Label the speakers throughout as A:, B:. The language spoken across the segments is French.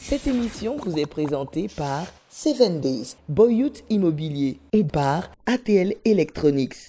A: Cette émission vous est présentée par Seven Days, Boyut Immobilier et par ATL Electronics.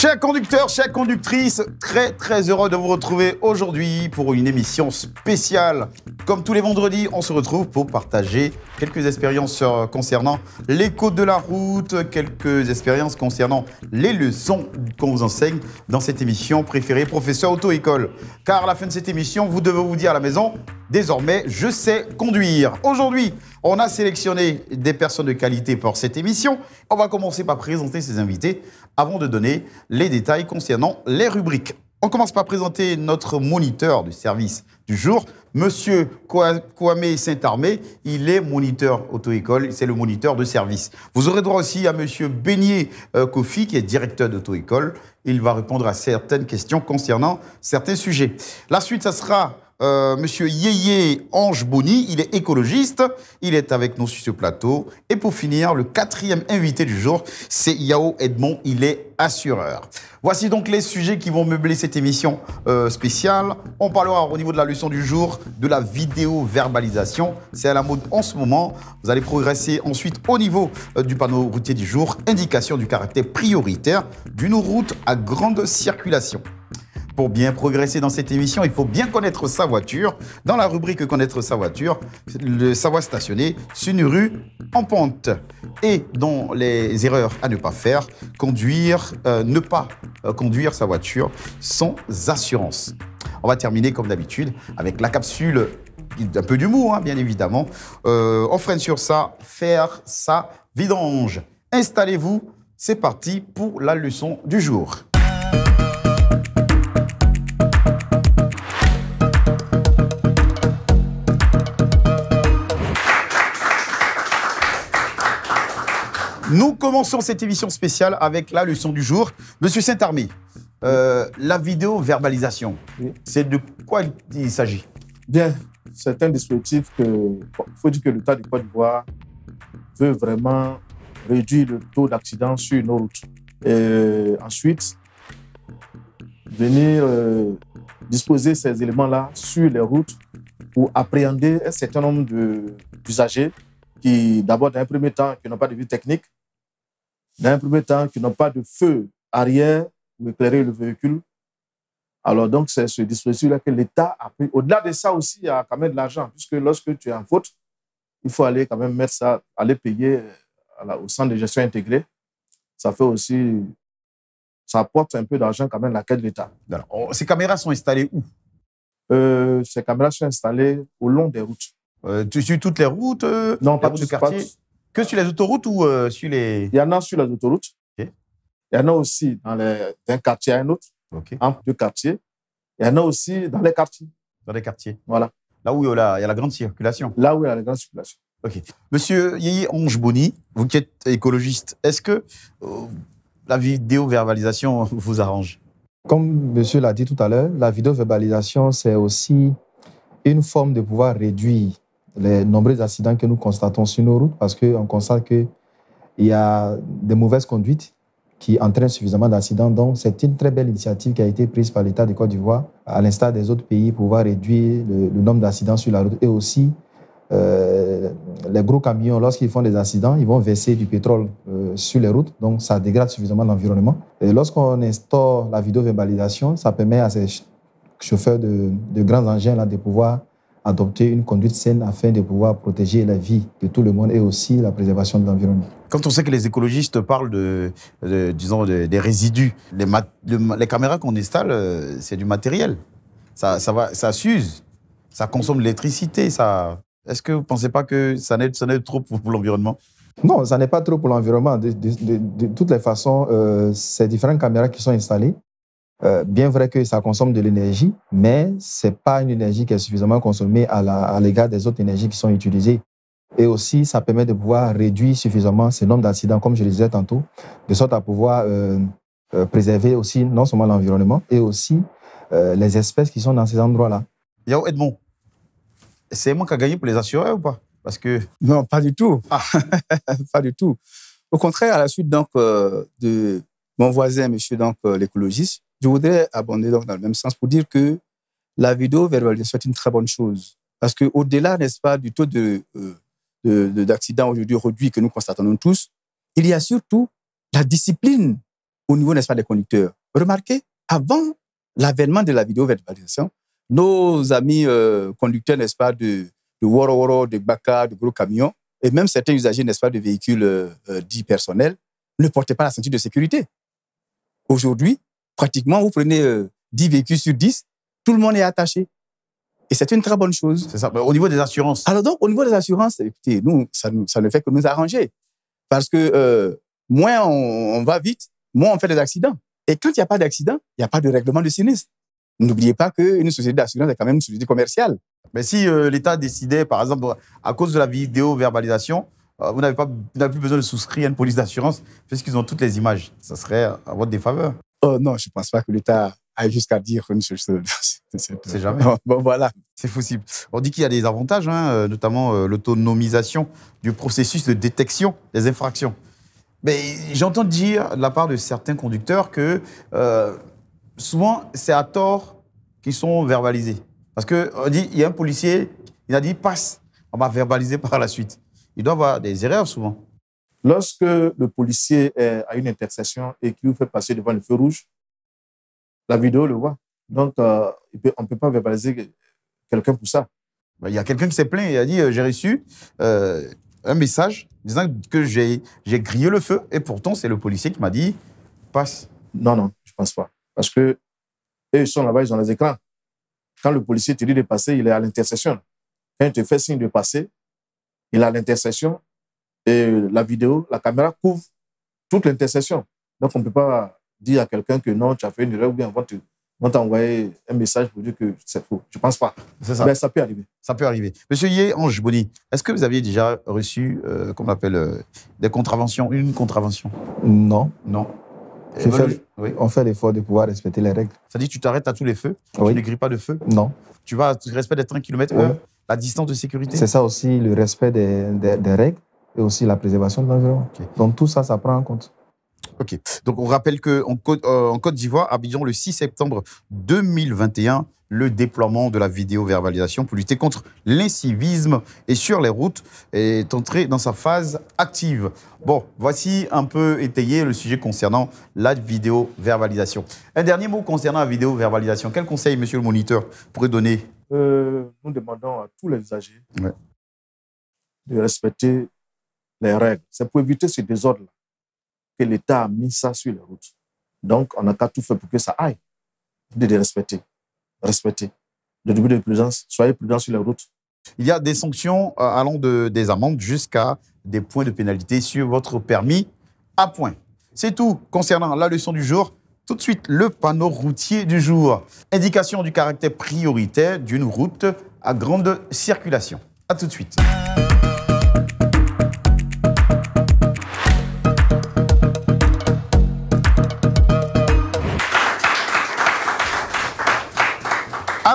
B: Chers conducteurs, chers conductrices, très très heureux de vous retrouver aujourd'hui pour une émission spéciale. Comme tous les vendredis, on se retrouve pour partager quelques expériences euh, concernant les côtes de la route, quelques expériences concernant les leçons qu'on vous enseigne dans cette émission préférée Professeur Auto-École. Car à la fin de cette émission, vous devez vous dire à la maison, Désormais, je sais conduire. Aujourd'hui, on a sélectionné des personnes de qualité pour cette émission. On va commencer par présenter ces invités avant de donner les détails concernant les rubriques. On commence par présenter notre moniteur du service du jour, Monsieur Kouamé Saint-Armé. Il est moniteur auto-école, c'est le moniteur de service. Vous aurez droit aussi à Monsieur Beignet euh, Kofi, qui est directeur d'auto-école. Il va répondre à certaines questions concernant certains sujets. La suite, ça sera euh, Monsieur Yeye Ange il est écologiste, il est avec nous sur ce plateau. Et pour finir, le quatrième invité du jour, c'est Yao Edmond, il est assureur. Voici donc les sujets qui vont meubler cette émission euh, spéciale. On parlera au niveau de la leçon du jour de la vidéo verbalisation. C'est à la mode en ce moment. Vous allez progresser ensuite au niveau euh, du panneau routier du jour, indication du caractère prioritaire d'une route à grande circulation. Pour bien progresser dans cette émission, il faut bien connaître sa voiture. Dans la rubrique Connaître sa voiture, le savoir stationner sur une rue en pente. Et dans les erreurs à ne pas faire, conduire, euh, ne pas euh, conduire sa voiture sans assurance. On va terminer comme d'habitude avec la capsule d'un peu d'humour, hein, bien évidemment. Euh, on freine sur ça, faire sa vidange. Installez-vous, c'est parti pour la leçon du jour. Nous commençons cette émission spéciale avec la leçon du jour. Monsieur Saint-Armé, euh, la vidéo verbalisation, c'est de quoi il s'agit Bien, c'est un dispositif
C: que, il faut dire que l'État du Côte d'Ivoire veut vraiment réduire le taux d'accident sur nos routes. Et ensuite, venir euh, disposer ces éléments-là sur les routes pour appréhender un certain nombre d'usagers qui, d'abord, dans un premier temps, qui n'ont pas de vue technique, dans un premier temps, qui n'ont pas de feu arrière pour éclairer le véhicule. Alors donc, c'est ce dispositif-là que l'État a pris. Au-delà de ça aussi, il y a quand même de l'argent, puisque lorsque tu es en faute, il faut aller quand même mettre ça, aller payer euh, au centre de gestion intégrée. Ça fait aussi, ça apporte un peu d'argent quand même à la quête de l'État.
B: Oh, ces caméras sont installées où euh, Ces caméras sont installées au long des routes. Euh, sur toutes les routes euh, Non, pas, routes tout, quartier. Que sur les autoroutes ou euh, sur les. Il
C: y en a sur les autoroutes. Il y en a aussi dans d'un quartier à un autre, entre deux
B: quartiers. Il y en a aussi dans les quartiers. Dans les quartiers. Voilà. Là où euh, il y a la, y a la grande circulation. Là où il y a la grande circulation. OK. Monsieur Yéyé Ongboni, vous qui êtes écologiste, est-ce que euh, la vidéo-verbalisation vous arrange Comme monsieur
A: l'a dit tout à l'heure, la vidéo-verbalisation, c'est aussi une forme de pouvoir réduire les nombreux accidents que nous constatons sur nos routes parce qu'on constate qu'il y a des mauvaises conduites qui entraînent suffisamment d'accidents. Donc, c'est une très belle initiative qui a été prise par l'État de Côte d'Ivoire, à l'instar des autres pays, pour pouvoir réduire le, nombre d'accidents sur la route et aussi euh, les gros camions, lorsqu'ils font des accidents, ils vont verser du pétrole euh, sur les routes, donc ça dégrade suffisamment l'environnement. Et lorsqu'on instaure la vidéo-verbalisation, ça permet à ces chauffeurs de, de grands engins là, de pouvoir adopter une conduite saine afin de pouvoir protéger la vie de tout le monde et aussi la préservation de l'environnement.
B: Quand on sait que les écologistes parlent de, disons, des résidus, les, les caméras qu'on installe, euh, c'est du matériel. Ça, va, ça s'use, ça consomme l'électricité. Ça... Est-ce que vous ne pensez pas que ça n'est trop pour, l'environnement
A: Non, ça n'est pas trop pour l'environnement. De, toutes les façons, euh, ces différentes caméras qui sont installées, euh, bien vrai que ça consomme de l'énergie, mais ce n'est pas une énergie qui est suffisamment consommée à l'égard des autres énergies qui sont utilisées. Et aussi, ça permet de pouvoir réduire suffisamment ce nombre d'accidents, comme je le disais tantôt, de sorte à pouvoir euh, euh, préserver aussi non seulement l'environnement, et aussi les espèces qui sont dans ces endroits-là.
B: Yao Edmond, c'est moi qui a gagné pour les assureurs ou pas Parce que... Non, pas du tout. Ah. pas du tout. Au contraire, à la suite donc, de mon voisin, monsieur donc l'écologiste, je voudrais abonder donc dans le même sens pour dire que la vidéo verbalisation est une très bonne chose. Parce qu'au-delà, n'est-ce pas, du taux de, euh, aujourd'hui réduit que nous constatons tous, il y a surtout la discipline au niveau, n'est-ce pas, des conducteurs. Remarquez, avant l'avènement de la vidéo verbalisation, nos amis euh, conducteurs, n'est-ce pas, de, de Woro Woro, de Baka, de gros camions, et même certains usagers, n'est-ce pas, de véhicules euh, dits personnels, ne portaient pas la ceinture de sécurité. Aujourd'hui, pratiquement, vous prenez 10 euh, véhicules sur 10, tout le monde est attaché. Et c'est une très bonne chose. C'est ça. Au niveau des assurances. Alors donc, au niveau des assurances, écoutez, nous, ça, ne fait que nous arranger. Parce que euh, moins on, va vite, moins on fait des accidents. Et quand il n'y a pas d'accident, il n'y a pas de règlement de sinistre. N'oubliez pas qu'une société d'assurance est quand même une société commerciale. Mais si euh, l'État décidait, par exemple, à cause de la vidéo-verbalisation, vous n'avez plus besoin de souscrire à une police d'assurance puisqu'ils ont toutes les images. Ça serait à votre défaveur. Oh non, je ne pense pas que l'État aille jusqu'à dire une chose. C'est jamais. Bon, voilà. C'est possible. On dit qu'il y a des avantages, hein, euh, notamment euh, l'autonomisation du processus de détection des infractions. Mais j'entends dire de la part de certains conducteurs que euh, souvent, c'est à tort qu'ils sont verbalisés. Parce qu'on dit, il y a un policier, il a dit passe, on va verbaliser par la suite. Il doit avoir des erreurs souvent. Lorsque le
C: policier est à une intercession et qu'il vous fait passer devant le feu rouge, la vidéo le voit.
B: Donc, euh, on ne peut pas verbaliser quelqu'un pour ça. Ben, il y a quelqu'un qui s'est plaint. et a dit euh, J'ai reçu euh, un message disant que j'ai grillé le feu. Et pourtant, c'est le policier qui m'a dit Passe. Non, non, je ne pense pas. Parce que
C: ils sont là-bas, ils ont les écrans. Quand le policier te dit de passer, il est à l'intersection. Quand il te fait signe de passer, il est à l'intersection et la vidéo, la caméra couvre toute l'intercession. Donc, on ne peut pas dire à quelqu'un que non, tu as fait une erreur ou bien on tu t'envoyer un message pour dire que c'est faux. Je ne pense pas. ça. Mais ça peut arriver. Ça peut arriver.
B: Monsieur Yé, Ange Bonny, est-ce que vous aviez déjà reçu, comme euh, on appelle, euh, des contraventions, une contravention Non. Non. Ben,
A: on fait l'effort de pouvoir respecter les règles.
B: Ça dit tu t'arrêtes à tous les feux, tu ne grilles pas de feu Non. Tu vas, tu respectes les 30 km euh, la distance de sécurité C'est ça
A: aussi, le respect des règles et aussi la préservation de l'environnement. Donc tout ça, ça prend en
B: compte. OK. Donc on rappelle qu'en Côte, d'Ivoire, euh, en Côte d'Ivoire, Abidjan, le 6 septembre 2021, le déploiement de la vidéo-verbalisation pour lutter contre l'incivisme et sur les routes est entré dans sa phase active. Bon, voici un peu étayé le sujet concernant la vidéo-verbalisation. Un dernier mot concernant la vidéo-verbalisation. Quel conseil, monsieur le moniteur, pourrait donner
C: euh, Nous demandons à tous les usagers
B: de respecter les règles. C'est pour éviter ce désordre-là
C: que l'État a mis ça sur les routes. Donc, on n'a qu'à tout faire pour que ça aille. De, les
B: respecter. Respecter. Le début de prudence, soyez prudents sur les routes. Il y a des sanctions euh, allant de, des amendes jusqu'à des points de pénalité sur votre permis à point. C'est tout concernant la leçon du jour. Tout de suite, le panneau routier du jour. Indication du caractère prioritaire d'une route à grande circulation. À tout de suite.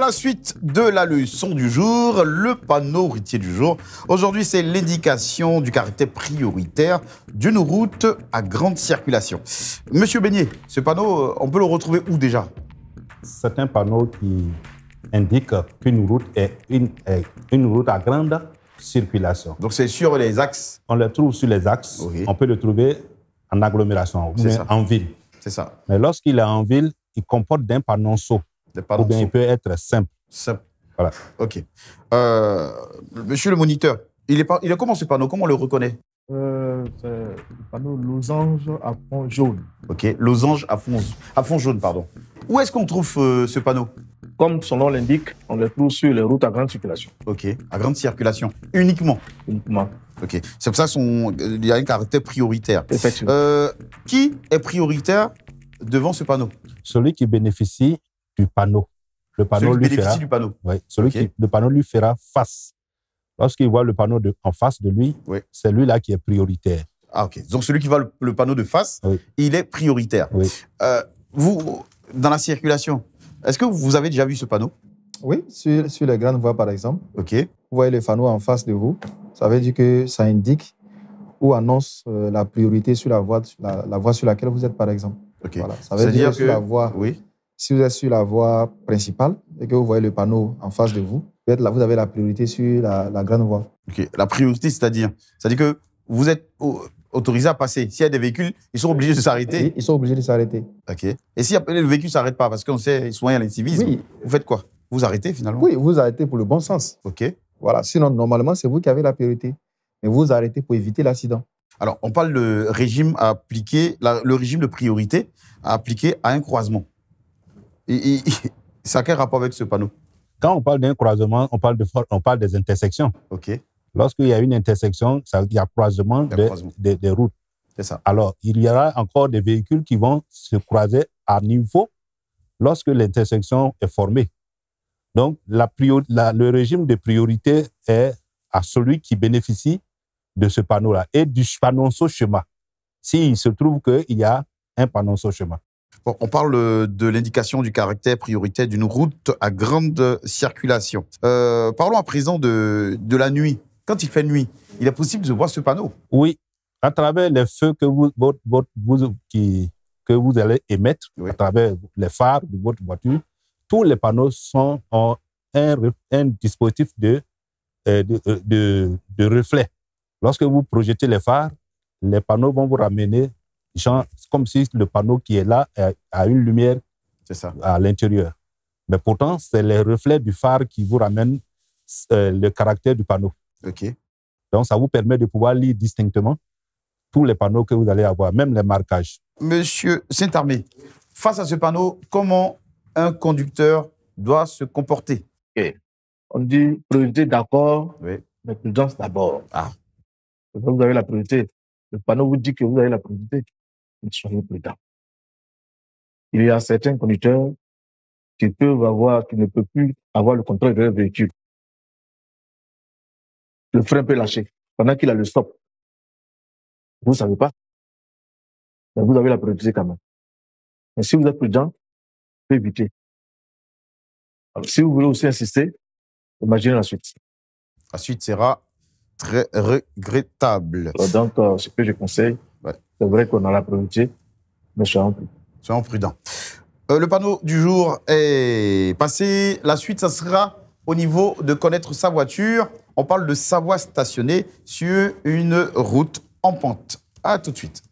B: la suite de la leçon du jour, le panneau routier du jour. Aujourd'hui, c'est l'indication du caractère prioritaire d'une route à grande circulation.
D: Monsieur Beignet, ce panneau, euh, on peut le retrouver où déjà C'est un panneau qui indique qu'une route est une, une route à grande circulation. Donc c'est sur les axes On le trouve sur les axes. On peut le trouver en agglomération, en ville. C'est ça. Mais lorsqu'il est en ville, il comporte d'un panonceau ou bien il peut être simple.
B: Simple. Voilà. OK. Euh, monsieur le moniteur, il est, il a comment ce panneau Comment on le reconnaît euh, C'est le panneau losange à fond jaune. OK, losange à fond, à fond jaune, pardon. Où est-ce qu'on trouve euh, ce panneau Comme son nom l'indique, on le trouve sur les routes à grande circulation. OK, à grande circulation. Uniquement Uniquement. OK. C'est pour ça qu'il y a un caractère prioritaire. Effectivement.
D: qui est prioritaire devant ce panneau Celui qui bénéficie du panneau. Le panneau lui bénéficie fera, du panneau. Oui, celui qui, le panneau lui fera face. Lorsqu'il voit le panneau de, en face de lui, c'est lui-là qui est prioritaire.
B: Ah, ok. Donc, celui qui voit le, panneau de face, il est prioritaire. Euh, vous, dans la circulation, est-ce que vous avez déjà vu ce panneau Oui, sur, sur, les grandes voies, par exemple. OK. Vous voyez le panneau en
A: face de vous. Ça veut dire que ça indique ou annonce euh, la priorité sur la voie, la, voie sur laquelle vous êtes, par exemple.
B: OK. Ça veut dire, que, sur la
A: voie oui. Si vous êtes sur la voie principale et que vous voyez le panneau en face de vous, vous, êtes là, vous avez la priorité sur la, grande
B: voie. La priorité, c'est-à-dire cest à que vous êtes autorisé à passer. S'il y a des véhicules, ils sont obligés de s'arrêter. Ils
A: sont obligés de s'arrêter.
B: OK. Et si le véhicule ne s'arrête pas, parce qu'on sait, ils sont en vous faites quoi Vous arrêtez finalement Oui, vous arrêtez
A: pour le bon sens. OK. Voilà. Sinon, normalement, c'est vous qui avez la priorité. Mais vous arrêtez pour éviter l'accident.
B: Alors, on parle de régime à le régime de priorité à appliquer à un croisement. ça a quel rapport avec ce panneau
D: Quand on parle d'un croisement, on parle, de, on parle des intersections. OK. Lorsqu'il y a une intersection, ça, il y a croisement, des de, routes. C'est ça. Alors, il y aura encore des véhicules qui vont se croiser à niveau lorsque l'intersection est formée. Donc, la le régime de priorité est à celui qui bénéficie de ce panneau-là et du panneau panonceau chemin. S'il se trouve qu'il y a un panneau panonceau chemin
B: on parle euh, de l'indication du caractère prioritaire d'une route à grande circulation. Euh, parlons à présent de, la nuit.
D: Quand il fait nuit, il est possible de voir ce panneau Oui, à travers les feux que vous, que vous allez émettre, à travers les phares de votre voiture, tous les panneaux sont en un, dispositif de, euh, de, de, de reflet. Lorsque vous projetez les phares, les panneaux vont vous ramener genre, comme si le panneau qui est là a une lumière ça. à l'intérieur. Mais pourtant, c'est les reflets du phare qui vous ramènent euh, le caractère du panneau. OK. Donc, ça vous permet de pouvoir lire distinctement tous les panneaux que vous allez avoir, même les marquages.
B: Monsieur Saint-Armé, face à ce panneau, comment un conducteur doit se comporter On dit priorité d'accord, oui.
C: mais prudence d'abord. Ah. Vous avez la priorité. Le panneau vous dit que vous avez la priorité mais soyez prudents. Il y a certains conducteurs qui peuvent avoir, qui ne peuvent plus avoir le contrôle de leur véhicule. Le frein peut lâcher pendant qu'il a le stop. Vous ne savez pas. Mais vous avez la priorité quand même. Mais si vous êtes prudent, vous pouvez éviter. si vous voulez aussi insister, imaginez la suite. La suite sera très regrettable. donc, euh, ce que je conseille, c'est vrai qu'on a la priorité, mais soyons prudents. Soyons prudents.
B: Euh, le panneau du jour est passé. La suite, ça sera au niveau de connaître sa voiture. On parle de savoir stationnée sur une route en pente. À tout de suite.